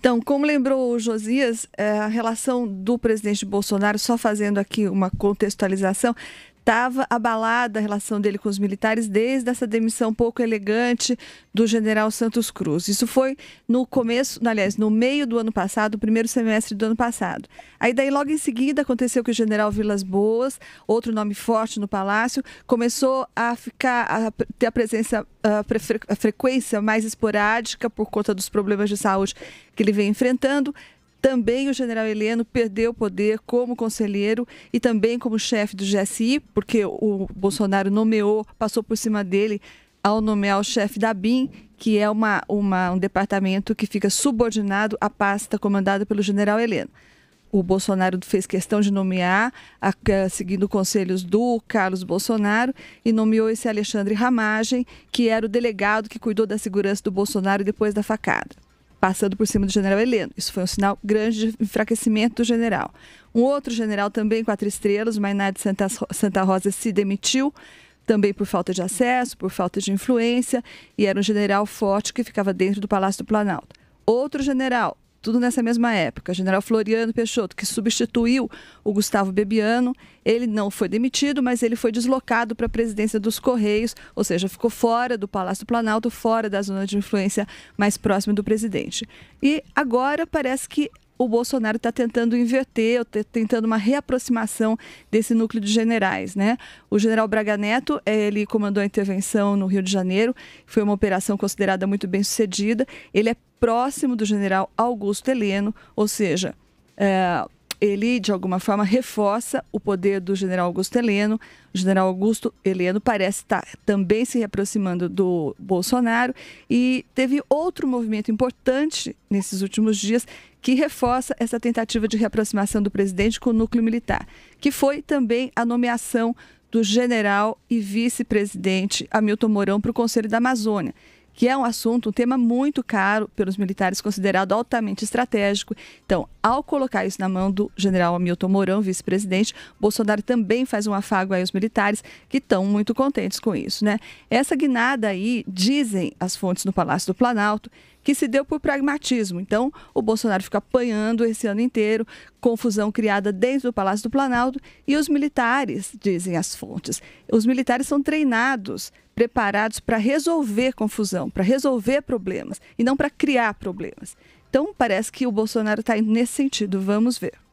Então, como lembrou o Josias, eh, a relação do presidente Bolsonaro, só fazendo aqui uma contextualização, estava abalada a relação dele com os militares desde essa demissão pouco elegante do general Santos Cruz. Isso foi no começo, aliás, no meio do ano passado, primeiro semestre do ano passado. Aí daí logo em seguida aconteceu que o general Vilas Boas, outro nome forte no palácio, começou a ficar a ter a presença a frequência mais esporádica por conta dos problemas de saúde que ele vem enfrentando. Também o general Heleno perdeu o poder como conselheiro e também como chefe do GSI, porque o Bolsonaro nomeou, passou por cima dele ao nomear o chefe da BIM, que é uma, uma, um departamento que fica subordinado à pasta comandada pelo general Heleno. O Bolsonaro fez questão de nomear, a, a, eh, seguindo conselhos do Carlos Bolsonaro, e nomeou esse Alexandre Ramagem, que era o delegado que cuidou da segurança do Bolsonaro depois da facada passando por cima do general Heleno. Isso foi um sinal grande de enfraquecimento do general. Um outro general também quatro estrelas, o Mainardi Santa, Santa Rosa, se demitiu também por falta de acesso, por falta de influência, e era um general forte que ficava dentro do Palácio do Planalto. Outro general, tudo nessa mesma época. General Floriano Peixoto, que substituiu o Gustavo Bebiano, ele não foi demitido, mas ele foi deslocado para a presidência dos Correios, ou seja, ficou fora do Palácio do Planalto, fora da zona de influência mais próxima do presidente. E agora parece que o Bolsonaro está tentando inverter, tá tentando uma reaproximação desse núcleo de generais. Né? O general Braga Neto, eh, ele comandou a intervenção no Rio de Janeiro, foi uma operação considerada muito bem sucedida. Ele é próximo do general Augusto Heleno, ou seja, é, ele de alguma forma reforça o poder do general Augusto Heleno. O general Augusto Heleno parece estar também se aproximando do Bolsonaro e teve outro movimento importante nesses últimos dias que reforça essa tentativa de reaproximação do presidente com o núcleo militar, que foi também a nomeação do general e vice-presidente Hamilton Mourão para o Conselho da Amazônia que é um assunto, um tema muito caro pelos militares, considerado altamente estratégico. Então, ao colocar isso na mão do general Hamilton Mourão, vice-presidente, Bolsonaro também faz um afago aí aos militares, que estão muito contentes com isso, né? Essa guinada aí, dizem as fontes no Palácio do Planalto, que se deu por pragmatismo. Então, o Bolsonaro fica apanhando esse ano inteiro, confusão criada desde o Palácio do Planalto e os militares, dizem as fontes. Os militares são treinados, preparados para resolver confusão, para resolver problemas e não para criar problemas. Então, parece que o Bolsonaro está nesse sentido. Vamos ver.